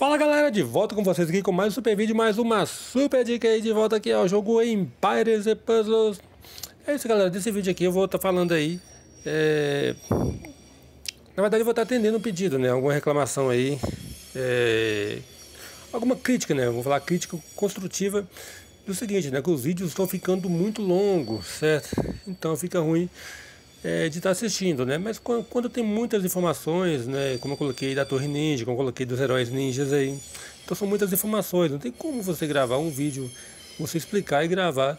Fala galera, de volta com vocês aqui com mais um super vídeo, mais uma super dica aí de volta aqui ao jogo Empires e Puzzles. É isso galera, desse vídeo aqui eu vou estar tá falando aí, é... na verdade eu vou estar tá atendendo um pedido, né, alguma reclamação aí, é... alguma crítica, né, vou falar crítica construtiva do seguinte, né, que os vídeos estão ficando muito longos, certo? Então fica ruim é, de estar assistindo, né? Mas quando, quando, tem muitas informações, né? Como eu coloquei da Torre Ninja, como eu coloquei dos heróis ninjas aí. Então são muitas informações, não tem como você gravar um vídeo, você explicar e gravar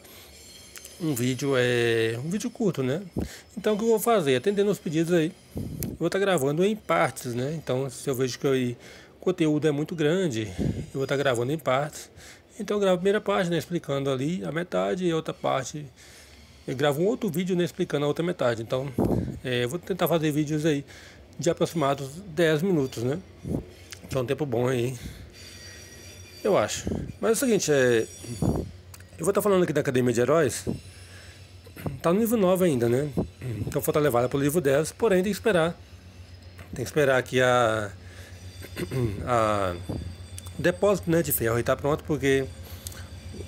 um vídeo é um vídeo curto, né? Então o que eu vou fazer? Atendendo aos pedidos aí, eu vou estar gravando em partes, né? Então se eu vejo que eu, o conteúdo é muito grande, eu vou estar gravando em partes. Então eu gravo a primeira parte, né? Explicando ali a metade e a outra parte eu gravo um outro vídeo né, explicando a outra metade. Então, é, eu vou tentar fazer vídeos aí de aproximados 10 minutos, né? Que é um tempo bom aí, eu acho. Mas é o seguinte, é, eu vou estar tá falando aqui da Academia de Heróis. Tá no livro 9 ainda, né? Então foi levada para o livro 10, porém tem que esperar. Tem que esperar aqui a, a o depósito né, de ferro estar tá pronto, porque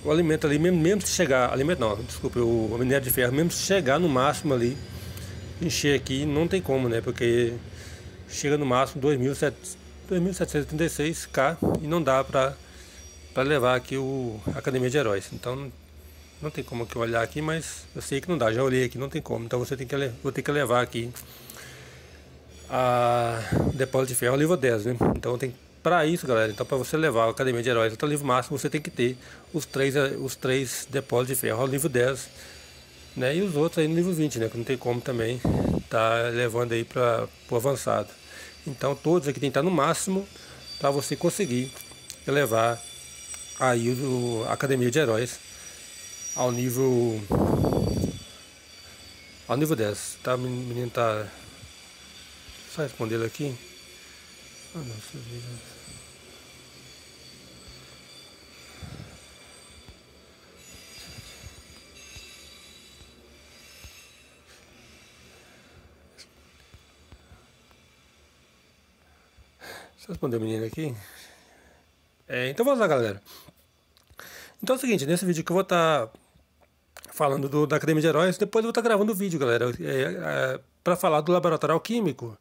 o alimento ali, mesmo, mesmo se chegar, alimento não, desculpa, o minério de ferro, mesmo se chegar no máximo ali, encher aqui, não tem como, né? Porque chega no máximo 2.736K e não dá para levar aqui o Academia de Heróis. Então não tem como aqui olhar aqui, mas eu sei que não dá, já olhei aqui, não tem como. Então você tem que vou ter que levar aqui a depósito de ferro nível 10, né? Então tem que para isso, galera, então para você levar a Academia de Heróis até o livro máximo, você tem que ter os três, eh, os três depósitos de ferro ao livro 10, né? E os outros aí no livro 20, né? Que não tem como também tá levando aí para o avançado. Então todos aqui tem que estar tá no máximo para você conseguir levar aí o, Academia de Heróis ao nível ao nível 10, tá? O menino tá só respondendo aqui a nossa vida. Deixa eu responder o menino aqui. É, então vamos lá, galera. Então é o seguinte, nesse vídeo que eu vou estar tá falando do, da Academia de Heróis, depois eu vou estar tá gravando o vídeo, galera, é, é para falar do Laboratório Alquímico.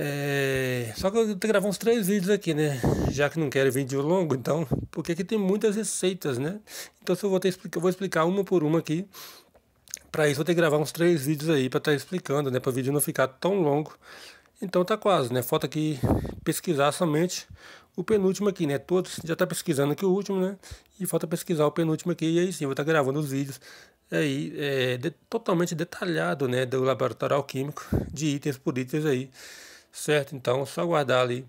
É, só que eu tenho que gravar uns três vídeos aqui, né? Já que não quero vídeo longo, então, porque aqui tem muitas receitas, né? Então, se eu vou ter eu vou explicar uma por uma aqui. Para isso, vou ter que gravar uns três vídeos aí para estar tá explicando, né? Para o vídeo não ficar tão longo. Então, tá quase, né? Falta aqui pesquisar somente o penúltimo aqui, né? Todos já tá pesquisando aqui o último, né? E falta pesquisar o penúltimo aqui. E aí sim, vou estar tá gravando os vídeos aí é, de, totalmente detalhado, né? Do laboratório alquímico de itens por itens aí. Certo, então só aguardar ali.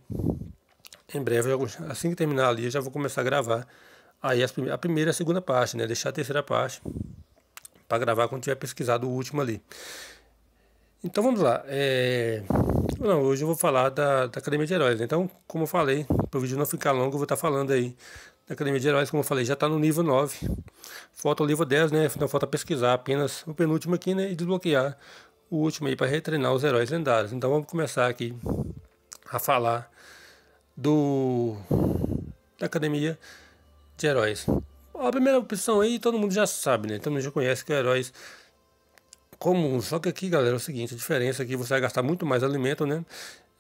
Em breve, assim que terminar ali, eu já vou começar a gravar. Aí as, a primeira e a segunda parte, né? Deixar a terceira parte para gravar quando tiver pesquisado o último ali. Então vamos lá. É... Não, hoje eu vou falar da, da Academia de Heróis. Né? Então, como eu falei, para o vídeo não ficar longo, eu vou estar tá falando aí da Academia de Heróis, como eu falei, já está no nível 9. Falta o livro 10, né? Então falta pesquisar apenas o penúltimo aqui, né? E desbloquear o último aí para retreinar os heróis lendários. Então vamos começar aqui a falar do da academia de heróis. A primeira opção aí todo mundo já sabe, né? Todo mundo já conhece que é heróis comuns. Só que aqui, galera, é o seguinte, a diferença é que você vai gastar muito mais alimento, né?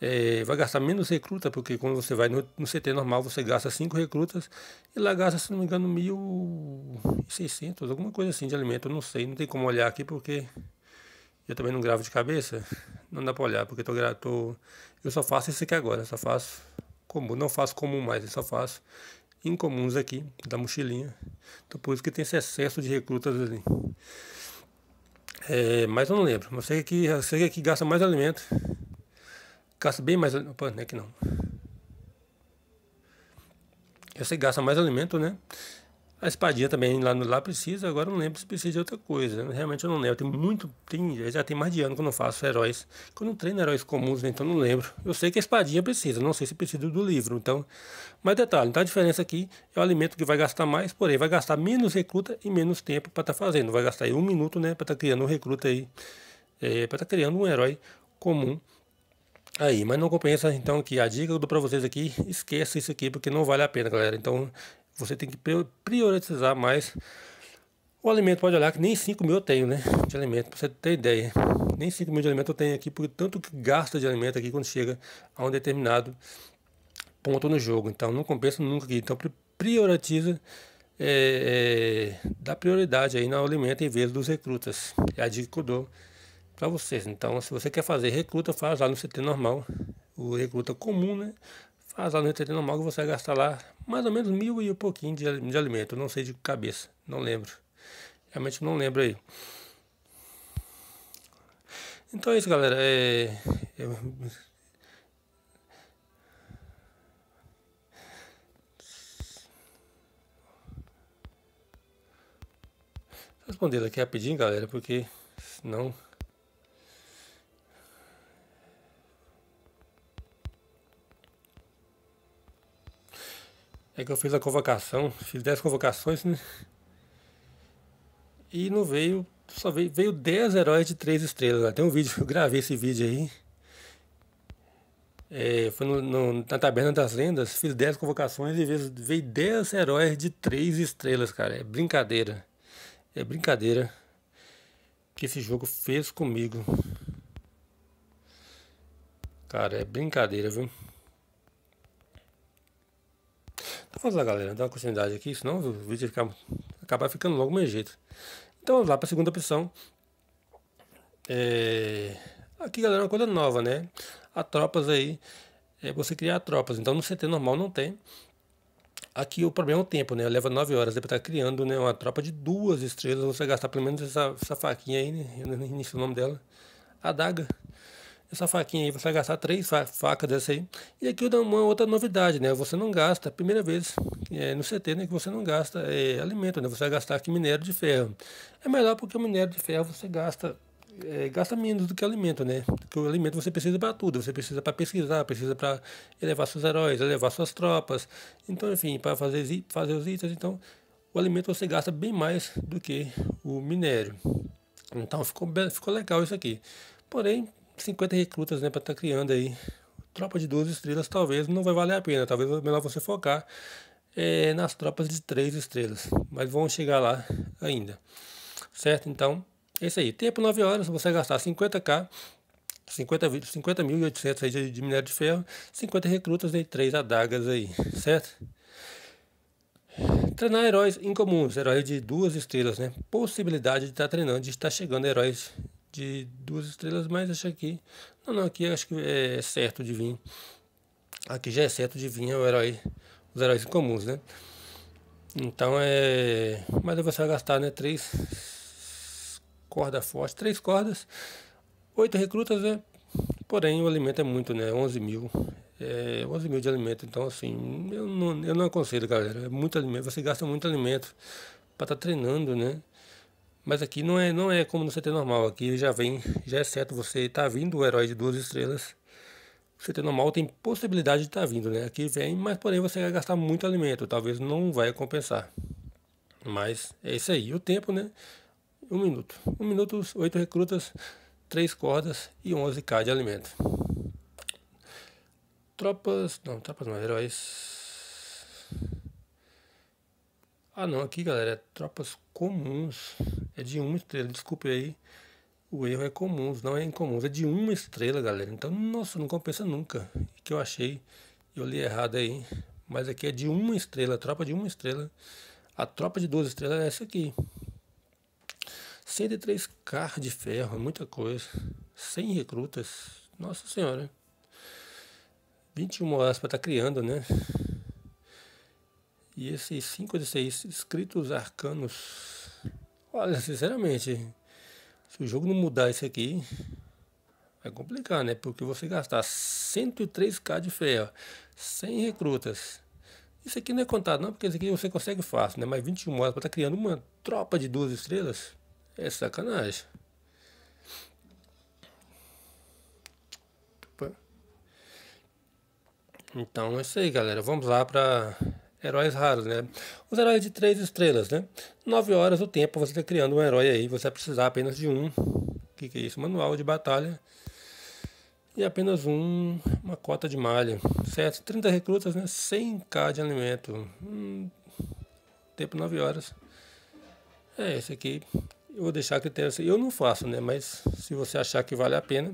É, vai gastar menos recruta, porque quando você vai no, no CT normal, você gasta 5 recrutas e lá gasta, se não me engano, 1.600, alguma coisa assim de alimento. não sei, não tem como olhar aqui porque eu também não gravo de cabeça, não dá para olhar, porque tô, tô, eu só faço isso aqui agora, só faço comum, não faço comum mais, eu só faço incomuns aqui, da mochilinha. Então por isso que tem esse excesso de recrutas ali. Assim. É, mas eu não lembro, mas sei que, você que gasta mais alimento, gasta bem mais alimento, não é que não. você gasta mais alimento, né? A espadinha também lá, lá precisa, agora não lembro se precisa de outra coisa. Realmente eu não lembro. Tem muito. Tem, já tem mais de ano que eu não faço heróis. Que eu não treino heróis comuns, né, então não lembro. Eu sei que a espadinha precisa, não sei se precisa do livro. Então. Mas detalhe, então a diferença aqui é o alimento que vai gastar mais, porém, vai gastar menos recruta e menos tempo para estar tá fazendo. Vai gastar aí um minuto, né? Para estar tá criando um recruta aí. É, para estar tá criando um herói comum. Aí, mas não compensa então que a dica que eu dou para vocês aqui, esqueça isso aqui porque não vale a pena, galera. Então, você tem que priorizar mais o alimento. Pode olhar que nem 5 mil eu tenho, né? De alimento, para você ter ideia. Nem 5 mil de alimento eu tenho aqui, porque tanto que gasta de alimento aqui quando chega a um determinado ponto no jogo. Então não compensa nunca aqui. Então prioritiza, é, eh, é, eh, dá prioridade aí no alimento em vez dos recrutas. É a dica que eu dou para vocês. Então se você quer fazer recruta, faz lá no CT normal o recruta comum, né? Mas lá no mal você vai gastar lá mais ou menos mil e um pouquinho de, de alimento. Não sei de cabeça, não lembro. Realmente não lembro aí. Então é isso, galera. É... Eu... É, Respondendo aqui rapidinho, galera, porque senão. É que eu fiz a convocação, fiz 10 convocações, né? E não veio, só veio, veio 10 heróis de 3 estrelas. Né? Tem um vídeo, eu gravei esse vídeo aí. É, foi no, no, na Taberna das Lendas, fiz 10 convocações e veio, veio 10 heróis de 3 estrelas, cara. É brincadeira. É brincadeira que esse jogo fez comigo. Cara, é brincadeira, viu? vamos então, lá, galera, dar uma continuidade aqui, senão o vídeo fica, acabar ficando logo meio jeito. Então vamos lá para a segunda opção. É... Aqui, galera, é uma coisa nova, né? A tropas aí, é você criar tropas. Então no CT normal não tem. Aqui o problema é o tempo, né? Leva 9 horas para estar tá criando né, uma tropa de duas estrelas. Você gastar pelo menos essa, essa faquinha aí, né? Eu não início o nome dela. a daga. Essa faquinha aí, você vai gastar três fa facas dessa aí. E aqui uma outra novidade, né? Você não gasta, primeira vez é, no CT, né? Que você não gasta é, alimento, né? Você vai gastar aqui minério de ferro. É melhor porque o minério de ferro você gasta é, gasta menos do que alimento, né? Porque o alimento você precisa para tudo, você precisa para pesquisar, precisa para elevar seus heróis, elevar suas tropas, então, enfim, para fazer, fazer os itens. Então, o alimento você gasta bem mais do que o minério. Então, ficou, ficou legal isso aqui. Porém, 50 recrutas, né, para estar tá criando aí. Tropa de duas estrelas talvez não vai valer a pena, talvez é melhor você focar é, nas tropas de três estrelas, mas vão chegar lá ainda. Certo? Então, é isso aí. Tempo 9 horas, você gastar 50k 50, 50.800 aí de, minério de ferro, 50 recrutas e 3 adagas aí, certo? Treinar heróis incomuns, heróis de duas estrelas, né? Possibilidade de estar tá treinando, de estar tá chegando heróis de duas estrelas, mas acho aqui. Não, não, aqui acho que é certo de vir. Aqui já é certo de vir, é o herói. Os heróis comuns, né? Então é. Mas você vai gastar, né? Três cordas fortes, três cordas, oito recrutas, né? Porém, o alimento é muito, né? 11 mil. É 11 mil de alimento. Então, assim, eu não, eu não aconselho, galera. É muito alimento. Você gasta muito alimento para estar tá treinando, né? Mas aqui não é, não é como no CT normal, aqui ele já vem, já é certo, você tá vindo o herói de duas estrelas. O CT normal tem possibilidade de estar tá vindo, né? Aqui vem, mas porém você vai gastar muito alimento, talvez não vai compensar. Mas é isso aí, o tempo, né? Um minuto. Um minuto, oito recrutas, três cordas e 11k de alimento. Tropas, não, tropas não, heróis... Ah não, aqui galera, é tropas comuns. É de uma estrela, desculpe aí. O erro é comum, não é incomum, é de uma estrela, galera. Então, nossa, não compensa nunca. Que eu achei, eu li errado aí. Mas aqui é de uma estrela, tropa de uma estrela. A tropa de duas estrelas é essa aqui. 103k de ferro, é muita coisa. 100 recrutas, nossa senhora. 21 horas para estar tá criando, né? E esses 5 de 6 escritos arcanos Olha, sinceramente, se o jogo não mudar isso aqui, vai complicar, né? Porque você gastar 103k de ferro, 100 recrutas. Isso aqui não é contado não, porque isso aqui você consegue fácil, né? Mas 21 horas para estar tá criando uma tropa de duas estrelas é sacanagem. Então é isso aí, galera. Vamos lá para heróis raros, né? Os heróis de três estrelas, né? Nove horas o tempo você está criando um herói aí, você vai precisar apenas de um. O que, que é isso? Manual de batalha. E apenas um, uma cota de malha, certo? 30 recrutas, né? 100k de alimento. Hum, tempo 9 horas. É, esse aqui eu vou deixar a critério. Eu não faço, né? Mas se você achar que vale a pena,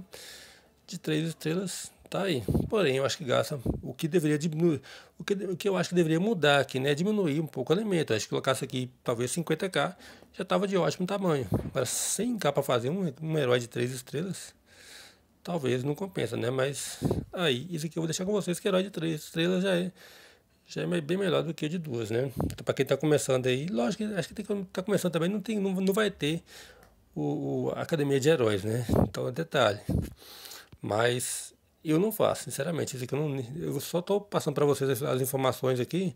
de três estrelas, Tá aí. Porém, eu acho que gasta o que deveria diminuir, o que, o que eu acho que deveria mudar aqui, né? Diminuir um pouco o elemento. acho que colocasse aqui talvez 50k, já estava de ótimo tamanho. Agora 100k para fazer um, um herói de 3 estrelas, talvez não compensa, né? Mas aí, isso aqui eu vou deixar com vocês que herói de 3 estrelas já é já é bem melhor do que o de duas, né? Então, para quem está começando aí, lógico que acho que tem que tá começando também, não tem não, não vai ter o, o, academia de heróis, né? Então, é detalhe. Mas eu não faço, sinceramente. Isso aqui eu, não, eu só estou passando para vocês as, as informações aqui.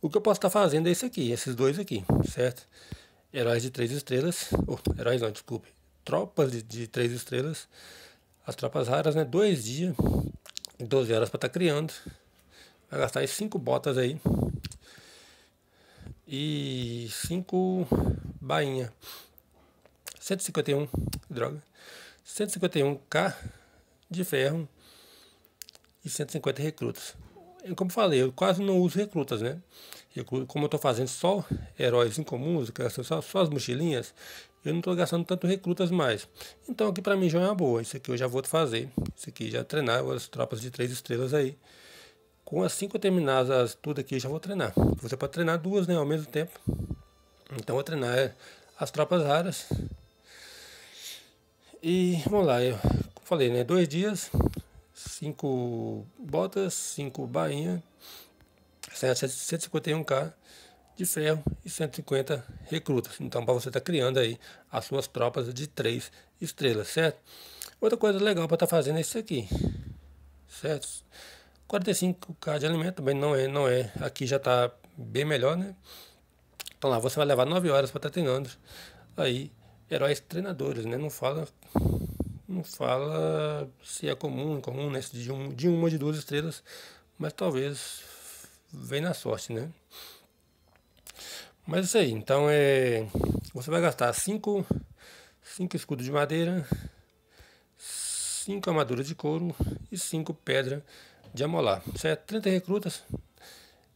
O que eu posso estar tá fazendo é esse aqui, esses dois aqui, certo? Heróis de três estrelas, o oh, heróis não, desculpe, tropas de, de, três estrelas, as tropas raras, né? Dois dias, 12 horas para estar tá criando. Vai gastar aí cinco botas aí e cinco bainha. 151, droga. 151k de ferro e 150 recrutas. como falei, eu quase não uso recrutas, né? Eu, como eu estou fazendo só heróis incomuns, gastando só, só as mochilinhas, eu não estou gastando tanto recrutas mais. Então aqui para mim já é uma boa. Isso aqui eu já vou fazer. Isso aqui já treinar as tropas de três estrelas aí. Com as cinco terminadas as, tudo aqui, já vou treinar. Você pode treinar duas né, ao mesmo tempo. Então vou treinar é, as tropas raras. E vamos lá, eu falei, né? Dois dias, 5 botas, 5 Bahia, 151k de ferro e 150 recrutas. Então, para você estar tá criando aí as suas tropas de 3 estrelas, certo? Outra coisa legal para estar tá fazendo é isso aqui, certo? 45k de alimento também não é, não é. Aqui já está bem melhor, né? Então lá você vai levar 9 horas para estar tá treinando aí heróis treinadores, né? Não fala não fala se é comum, comum, né? De, um, de uma de duas estrelas, mas talvez vem na sorte, né? Mas é isso aí, então é. Você vai gastar 5 cinco, cinco escudos de madeira, 5 armaduras de couro e 5 pedras de amolar. Isso é 30 recrutas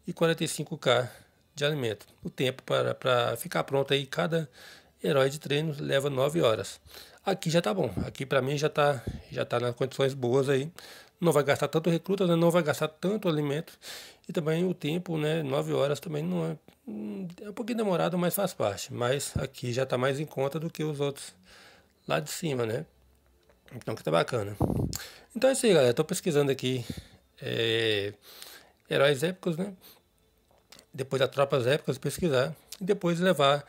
e 45k de alimento. O tempo para, para ficar pronto aí, cada herói de treino leva 9 horas. Aqui já tá bom. Aqui para mim já tá, já tá nas condições boas aí. Não vai gastar tanto recruta, né? não vai gastar tanto alimento. E também o tempo, né? 9 horas também não é. É um pouquinho demorado, mas faz parte. Mas aqui já tá mais em conta do que os outros lá de cima, né? Então que tá bacana. Então é isso aí, galera. Tô pesquisando aqui. É, heróis épicos, né? Depois a tropas épicas pesquisar. E depois levar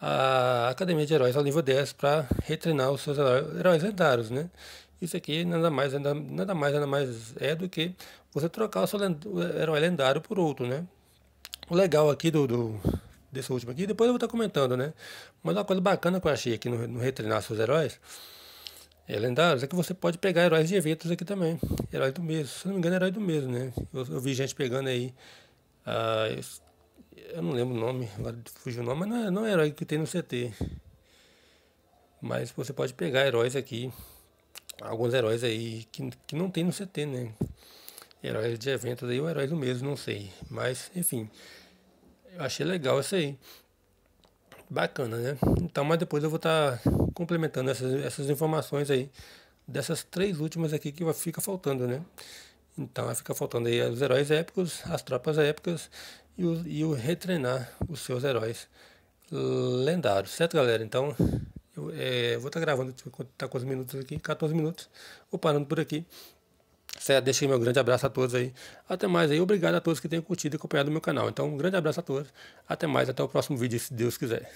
a Academia de Heróis ao nível 10 para retreinar os seus heróis lendários, né? Isso aqui nada mais, nada, nada mais, nada mais é do que você trocar o seu herói lendário por outro, né? O legal aqui do, do desse último aqui, depois eu vou estar tá comentando, né? Mas uma coisa bacana que eu achei aqui no, no retreinar seus heróis é, lendários é que você pode pegar heróis de eventos aqui também. Herói do mesmo, se não me engano, é herói do mesmo, né? Eu, eu vi gente pegando aí. Ah, eu não lembro o nome, agora fugiu o nome, mas não é, não é herói que tem no CT. Mas você pode pegar heróis aqui, alguns heróis aí que, que não tem no CT, né? Heróis de eventos aí, ou heróis do mesmo, não sei. Mas, enfim, eu achei legal isso aí. Bacana, né? Então, mas depois eu vou estar tá complementando essas, essas informações aí, dessas três últimas aqui que fica faltando, né? Então fica faltando aí os heróis épicos, as tropas épicas e, o, e o retreinar os seus heróis lendários, certo, galera? Então, eu é, vou estar tá gravando, tá com os minutos aqui, 14 minutos, vou parando por aqui. Certo, deixei meu grande abraço a todos aí. Até mais aí. Obrigado a todos que têm curtido e acompanhado o meu canal. Então, um grande abraço a todos. Até mais, até o próximo vídeo, se Deus quiser.